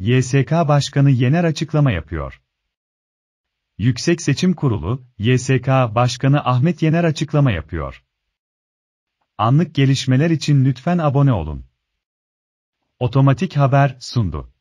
YSK Başkanı Yener açıklama yapıyor. Yüksek Seçim Kurulu, YSK Başkanı Ahmet Yener açıklama yapıyor. Anlık gelişmeler için lütfen abone olun. Otomatik Haber sundu.